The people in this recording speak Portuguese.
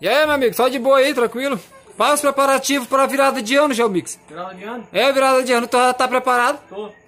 E aí, meu amigo, só tá de boa aí, tranquilo? Faz os preparativos para virada de ano, Geomix. Virada de ano? É, virada de ano. Tu tá, tá preparado? Tô.